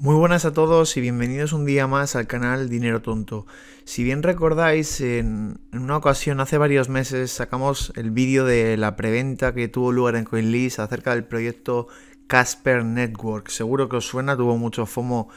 Muy buenas a todos y bienvenidos un día más al canal Dinero Tonto. Si bien recordáis, en, una ocasión hace varios meses sacamos el vídeo de la preventa que tuvo lugar en CoinList acerca del proyecto Casper Network. Seguro que os suena, tuvo mucho FOMO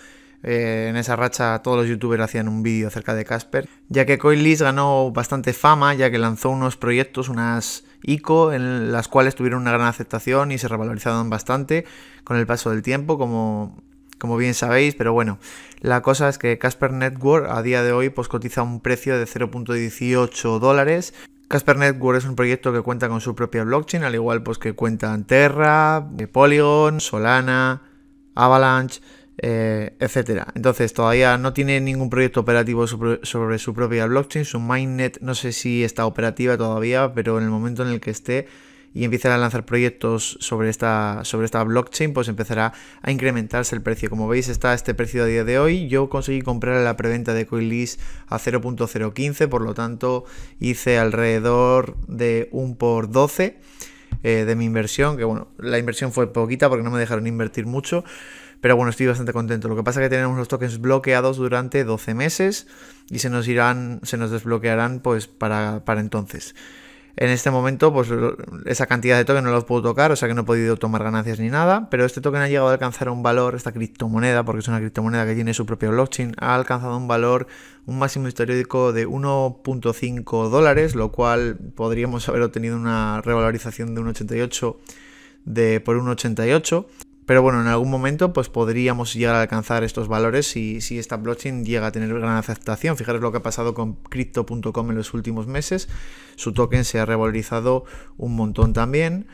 eh, en esa racha todos los youtubers hacían un vídeo acerca de Casper, ya que CoinList ganó bastante fama, ya que lanzó unos proyectos, unas ICO, en las cuales tuvieron una gran aceptación y se revalorizaron bastante con el paso del tiempo, como como bien sabéis, pero bueno, la cosa es que Casper Network a día de hoy pues cotiza un precio de 0.18 dólares. Casper Network es un proyecto que cuenta con su propia blockchain, al igual pues que cuentan Terra, eh, Polygon, Solana, Avalanche, eh, etc. Entonces todavía no tiene ningún proyecto operativo sobre, su propia blockchain, su Mindnet no sé si está operativa todavía, pero en el momento en el que esté y empiezan a lanzar proyectos sobre esta, sobre esta blockchain, pues empezará a incrementarse el precio. Como veis, está este precio a día de hoy. Yo conseguí comprar la preventa de Coilis a 0.015, por lo tanto hice alrededor de 1 por 12 eh, de mi inversión, que bueno, la inversión fue poquita porque no me dejaron invertir mucho. Pero bueno, estoy bastante contento. Lo que pasa es que tenemos los tokens bloqueados durante 12 meses y se nos irán, se nos desbloquearán pues para, para entonces. En este momento, pues esa cantidad de token no los puedo tocar, o sea que no he podido tomar ganancias ni nada, pero este token ha llegado a alcanzar un valor, esta criptomoneda, porque es una criptomoneda que tiene su propio blockchain, ha alcanzado un valor, un máximo histórico de 1.5 dólares, lo cual podríamos haber obtenido una revalorización de 1.88 de por 1.88. Pero bueno, en algún momento pues podríamos llegar a alcanzar estos valores si, si esta blockchain llega a tener gran aceptación. Fijaros lo que ha pasado con crypto.com en los últimos meses. Su token se ha revalorizado un montón también.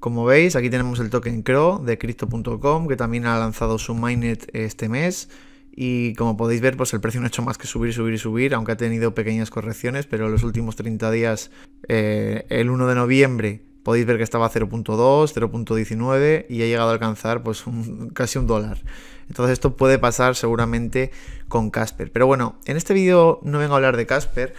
Como veis, aquí tenemos el token Crow de crypto.com que también ha lanzado su mainnet este mes. Y como podéis ver, pues el precio no ha hecho más que subir, subir y subir, aunque ha tenido pequeñas correcciones, pero en los últimos 30 días, eh, el 1 de noviembre podéis ver que estaba a 0.2, 0.19 y ha llegado a alcanzar pues casi un dólar. Entonces esto puede pasar seguramente con Casper. Pero bueno, en este vídeo no vengo a hablar de Casper,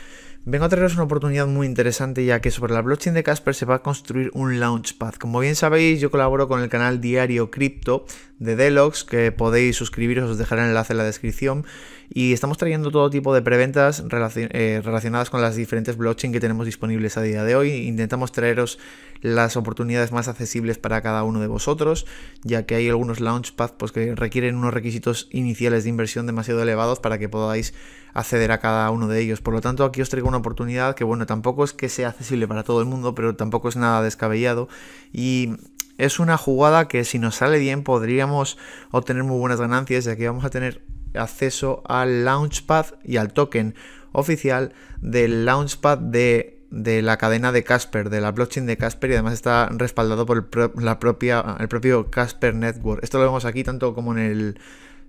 vengo a traeros una oportunidad muy interesante ya que sobre la blockchain de Casper se va a construir un launchpad. Como bien sabéis, yo colaboro con el canal Diario Crypto de Delox, que podéis suscribiros, os dejaré el enlace en la descripción. Y estamos trayendo todo tipo de preventas eh, relacionadas con las diferentes blockchain que tenemos disponibles a día de hoy. Intentamos traeros las oportunidades más accesibles para cada uno de vosotros, ya que hay algunos launchpads pues, que requieren unos requisitos iniciales de inversión demasiado elevados para que podáis acceder a cada uno de ellos. Por lo tanto, aquí os traigo una oportunidad que, bueno, tampoco es que sea accesible para todo el mundo, pero tampoco es nada descabellado. Y es una jugada que si nos sale bien podríamos obtener muy buenas ganancias y aquí vamos a tener acceso al launchpad y al token oficial del launchpad de la cadena de Casper, de la blockchain de Casper y además está respaldado por el, la propia, el propio Casper Network. Esto lo vemos aquí tanto como en el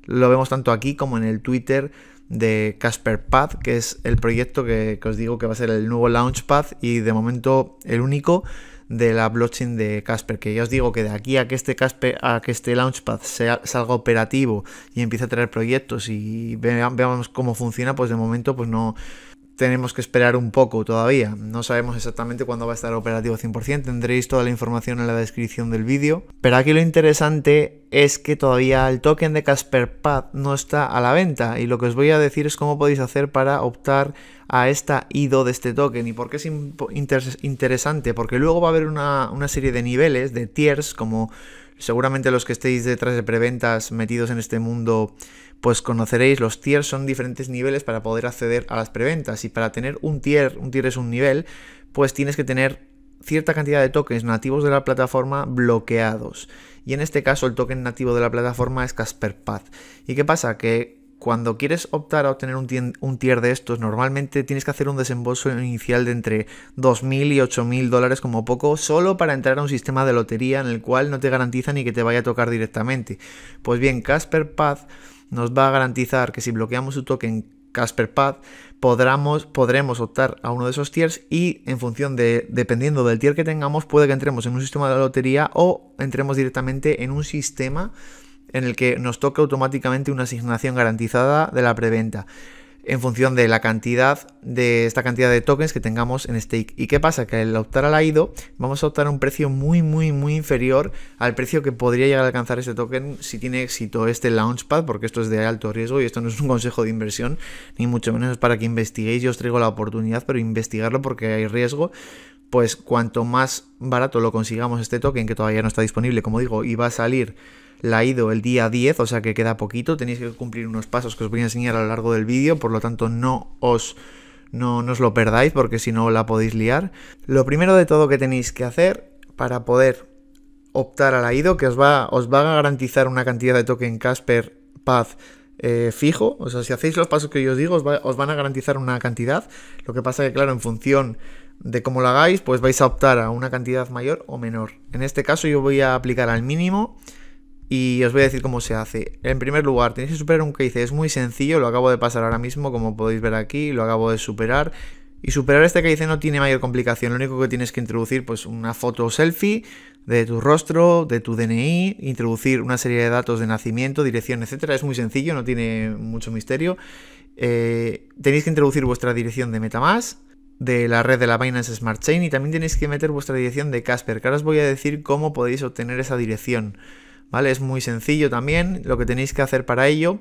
lo vemos tanto aquí como en el Twitter de Casper que es el proyecto que, que os digo que va a ser el nuevo Launchpad y de momento el único de la blockchain de Casper, que ya os digo que de aquí a que este Casper, a que este Launchpad sea, salga operativo y empiece a traer proyectos y veamos cómo funciona, pues de momento pues no, tenemos que esperar un poco todavía. No sabemos exactamente cuándo va a estar operativo 100%, tendréis toda la información en la descripción del vídeo. Pero aquí lo interesante es que todavía el token de Casper no está a la venta y lo que os voy a decir es cómo podéis hacer para optar a esta IDO de este token y por qué es interesante, porque luego va a haber una, una serie de niveles, de tiers, como seguramente los que estéis detrás de preventas metidos en este mundo pues conoceréis los tiers son diferentes niveles para poder acceder a las preventas y para tener un tier, un tier es un nivel, pues tienes que tener cierta cantidad de tokens nativos de la plataforma bloqueados. Y en este caso el token nativo de la plataforma es Casper Path. ¿Y qué pasa? Que cuando quieres optar a obtener un, tier de estos, normalmente tienes que hacer un desembolso inicial de entre 2.000 y 8.000 dólares como poco, solo para entrar a un sistema de lotería en el cual no te garantiza ni que te vaya a tocar directamente. Pues bien, Casper Path nos va a garantizar que si bloqueamos su token Casper podremos, podremos optar a uno de esos tiers y en función de, dependiendo del tier que tengamos, puede que entremos en un sistema de lotería o entremos directamente en un sistema en el que nos toque automáticamente una asignación garantizada de la preventa en función de la cantidad de esta cantidad de tokens que tengamos en stake. ¿Y qué pasa? Que al optar a la IDO vamos a optar a un precio muy muy muy inferior al precio que podría llegar a alcanzar este token si tiene éxito este launchpad, porque esto es de alto riesgo y esto no es un consejo de inversión, ni mucho menos para que investiguéis. Yo os traigo la oportunidad, pero investigarlo porque hay riesgo pues cuanto más barato lo consigamos este token, que todavía no está disponible, como digo, y va a salir la IDO el día 10, o sea que queda poquito, tenéis que cumplir unos pasos que os voy a enseñar a lo largo del vídeo, por lo tanto no os... No, os lo perdáis porque si no la podéis liar. Lo primero de todo que tenéis que hacer para poder optar a la IDO, que os va, os va a garantizar una cantidad de token Casper Paz eh, fijo, o sea, si hacéis los pasos que yo os digo, os, os, van a garantizar una cantidad. Lo que pasa que, claro, en función de cómo lo hagáis, pues vais a optar a una cantidad mayor o menor. En este caso yo voy a aplicar al mínimo y os voy a decir cómo se hace. En primer lugar, tenéis que superar un case. Es muy sencillo, lo acabo de pasar ahora mismo, como podéis ver aquí, lo acabo de superar. Y superar este case no tiene mayor complicación, lo único que tienes que introducir pues una foto selfie de tu rostro, de tu DNI, introducir una serie de datos de nacimiento, dirección, etcétera. Es muy sencillo, no tiene mucho misterio. Eh, tenéis que introducir vuestra dirección de MetaMask, de la red de la Binance Smart Chain y también tenéis que meter vuestra dirección de Casper, que ahora os voy a decir cómo podéis obtener esa dirección. Es muy sencillo también, lo que tenéis que hacer para ello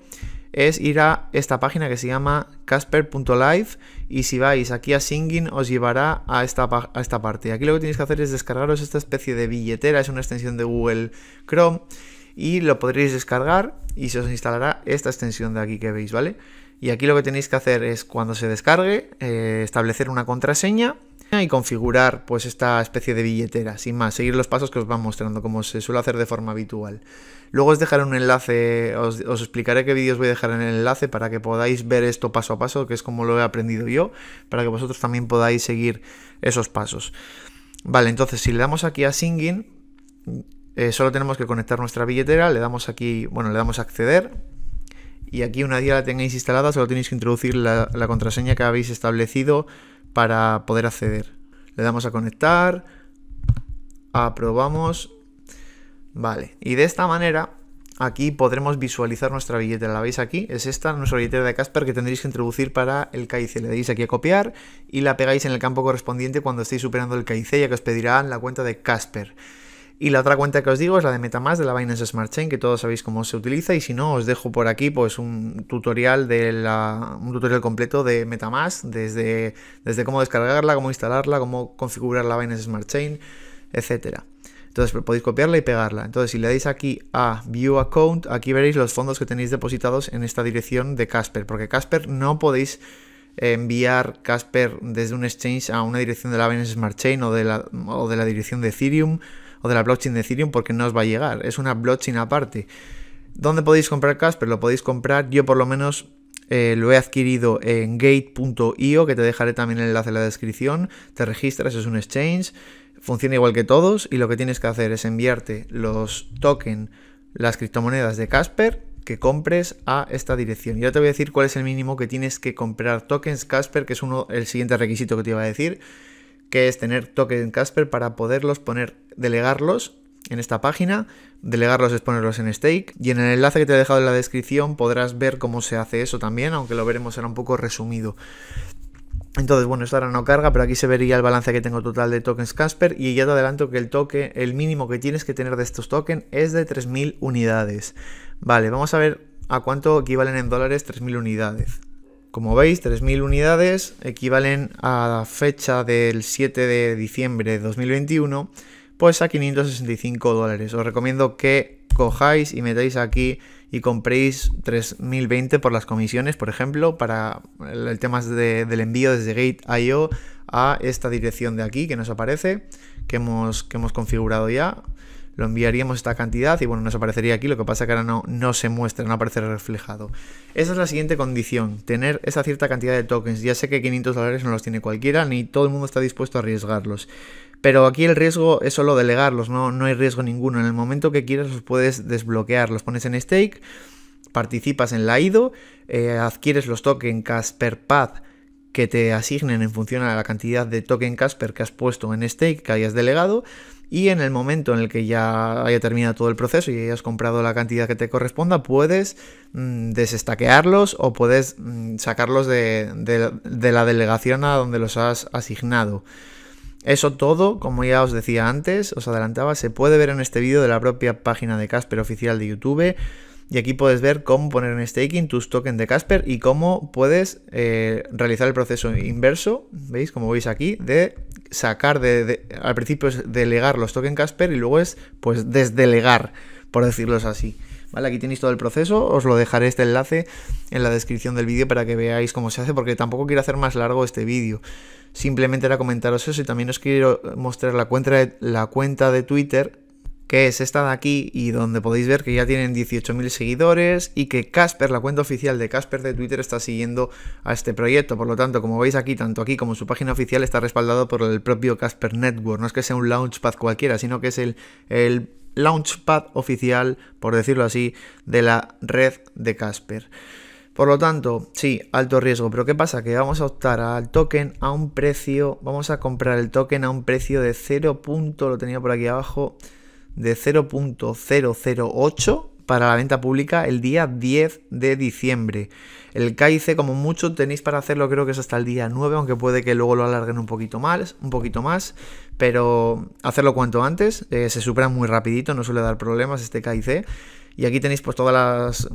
es ir a esta página que se llama casper.live y si vais aquí a Singing os llevará a esta, esta parte. Aquí lo que tenéis que hacer es descargaros esta especie de billetera, es una extensión de Google Chrome y lo podréis descargar y se os instalará esta extensión de aquí que veis, ¿vale? Y aquí lo que tenéis que hacer es cuando se descargue eh, establecer una contraseña y configurar pues esta especie de billetera, sin más, seguir los pasos que os va mostrando, como se suele hacer de forma habitual. Luego os dejaré un enlace, os, explicaré qué vídeos voy a dejar en el enlace para que podáis ver esto paso a paso, que es como lo he aprendido yo, para que vosotros también podáis seguir esos pasos. Vale, entonces si le damos aquí a Singing, eh, solo tenemos que conectar nuestra billetera, le damos aquí, bueno, le damos a acceder, y aquí una día la tengáis instalada, solo tenéis que introducir la, contraseña que habéis establecido para poder acceder. Le damos a conectar, aprobamos, vale, y de esta manera aquí podremos visualizar nuestra billetera, la veis aquí, es esta nuestra billetera de Casper que tendréis que introducir para el KIC, le dais aquí a copiar y la pegáis en el campo correspondiente cuando estéis superando el KIC ya que os pedirán la cuenta de Casper. Y la otra cuenta que os digo es la de MetaMask, de la Binance Smart Chain, que todos sabéis cómo se utiliza. Y si no, os dejo por aquí pues un tutorial de un tutorial completo de MetaMask, desde, desde cómo descargarla, cómo instalarla, cómo configurar la Binance Smart Chain, etc. Entonces podéis copiarla y pegarla. Entonces si le dais aquí a View Account, aquí veréis los fondos que tenéis depositados en esta dirección de Casper, porque Casper no podéis enviar Casper desde un exchange a una dirección de la Binance Smart Chain o de la, o de la dirección de Ethereum o de la blockchain de Ethereum porque no os va a llegar. Es una blockchain aparte. ¿Dónde podéis comprar Casper? Lo podéis comprar. Yo por lo menos eh, lo he adquirido en gate.io, que te dejaré también el enlace en la descripción. Te registras, es un exchange. Funciona igual que todos y lo que tienes que hacer es enviarte los tokens, las criptomonedas de Casper que compres a esta dirección. Yo te voy a decir cuál es el mínimo que tienes que comprar tokens Casper, que es uno, el siguiente requisito que te iba a decir que es tener tokens Casper para poderlos poner, delegarlos en esta página, delegarlos es ponerlos en stake y en el enlace que te he dejado en la descripción podrás ver cómo se hace eso también, aunque lo veremos era un poco resumido. Entonces, bueno, esto ahora no carga, pero aquí se vería el balance que tengo total de tokens Casper y ya te adelanto que el toque, el mínimo que tienes que tener de estos tokens es de 3000 unidades. Vale, vamos a ver a cuánto equivalen en dólares 3000 unidades. Como veis, 3.000 unidades equivalen a la fecha del 7 de diciembre de 2021, pues a 565 dólares. Os recomiendo que cojáis y metáis aquí y compréis 3.020 por las comisiones, por ejemplo, para el tema del envío desde Gate.io a esta dirección de aquí que nos aparece, que hemos, que hemos configurado ya lo enviaríamos esta cantidad y bueno, nos aparecería aquí, lo que pasa que ahora no, no se muestra, no aparece reflejado. Esa es la siguiente condición, tener esa cierta cantidad de tokens. Ya sé que 500 dólares no los tiene cualquiera, ni todo el mundo está dispuesto a arriesgarlos. Pero aquí el riesgo es solo delegarlos, no, no hay riesgo ninguno. En el momento que quieras los puedes desbloquear, los pones en stake, participas en la IDO, eh, adquieres los tokens Casper Path que te asignen en función a la cantidad de token Casper que has puesto en stake, que hayas delegado, y en el momento en el que ya haya terminado todo el proceso y hayas comprado la cantidad que te corresponda, puedes mm, desestaquearlos o puedes mm, sacarlos de la delegación a donde los has asignado. Eso todo, como ya os decía antes, os adelantaba, se puede ver en este vídeo de la propia página de Casper oficial de YouTube. Y aquí puedes ver cómo poner en staking tus tokens de Casper y cómo puedes eh, realizar el proceso inverso, ¿veis? Como veis aquí, de sacar, de, al principio es delegar los tokens Casper y luego es pues desdelegar, por decirlo así. ¿Vale? Aquí tenéis todo el proceso, os lo dejaré este enlace en la descripción del vídeo para que veáis cómo se hace, porque tampoco quiero hacer más largo este vídeo. Simplemente era comentaros eso y también os quiero mostrar la cuenta la cuenta de Twitter que es esta de aquí y donde podéis ver que ya tienen 18.000 seguidores y que Casper, la cuenta oficial de Casper de Twitter, está siguiendo a este proyecto. Por lo tanto, como veis aquí, tanto aquí como su página oficial está respaldado por el propio Casper Network. No es que sea un launchpad cualquiera, sino que es el, el launchpad oficial, por decirlo así, de la red de Casper. Por lo tanto, sí, alto riesgo. Pero ¿qué pasa? Que vamos a optar al token a un precio. Vamos a comprar el token a un precio de 0. lo tenía por aquí abajo de 0.008 para la venta pública el día 10 de diciembre. El KIC como mucho, tenéis para hacerlo, creo que es hasta el día 9, aunque puede que luego lo alarguen un poquito más, un poquito más, pero hacerlo cuanto antes, eh, se supera muy rapidito, no suele dar problemas este KIC. Y aquí tenéis pues todas las,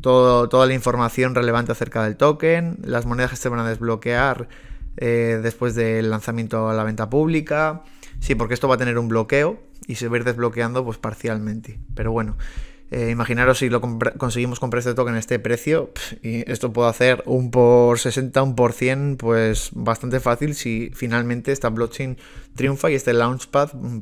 toda la información relevante acerca del token, las monedas que se van a desbloquear eh, después del lanzamiento a la venta pública, Sí, porque esto va a tener un bloqueo y se va a ir desbloqueando pues parcialmente. Pero bueno, eh, imaginaros si lo conseguimos comprar este token a este precio y esto puedo hacer un por 60, un por 100, pues bastante fácil si finalmente esta blockchain triunfa y este launchpad mm,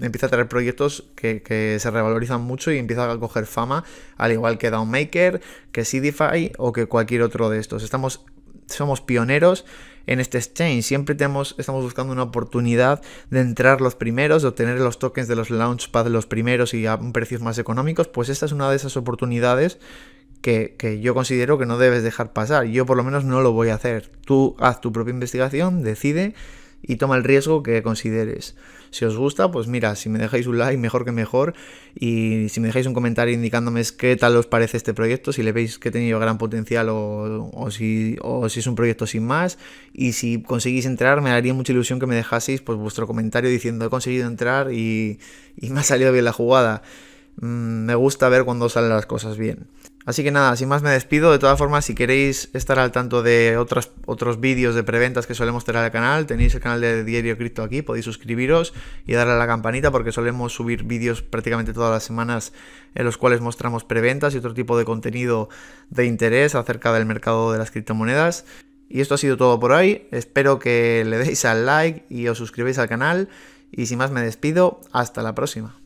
empieza a traer proyectos que, se revalorizan mucho y empieza a coger fama, al igual que Downmaker, que CDFI o que cualquier otro de estos. Estamos somos pioneros en este exchange. Siempre estamos buscando una oportunidad de entrar los primeros, de obtener los tokens de los Launchpad los primeros y a precios más económicos. Pues esta es una de esas oportunidades que, que, yo considero que no debes dejar pasar. Yo por lo menos no lo voy a hacer. Tú haz tu propia investigación, decide y toma el riesgo que consideres. Si os gusta, pues mira, si me dejáis un like, mejor que mejor. Y si me dejáis un comentario indicándome qué tal os parece este proyecto, si le veis que he tenido gran potencial o, si, si es un proyecto sin más. Y si conseguís entrar, me haría mucha ilusión que me dejaseis pues, vuestro comentario diciendo he conseguido entrar y, me ha salido bien la jugada. Mm, me gusta ver cuando salen las cosas bien. Así que nada, sin más me despido. De todas formas, si queréis estar al tanto de otros vídeos de preventas que solemos tener al canal, tenéis el canal de Diario Cripto aquí, podéis suscribiros y darle a la campanita porque solemos subir vídeos prácticamente todas las semanas en los cuales mostramos preventas y otro tipo de contenido de interés acerca del mercado de las criptomonedas. Y esto ha sido todo por hoy. Espero que le deis al like y os suscribáis al canal. Y sin más me despido. Hasta la próxima.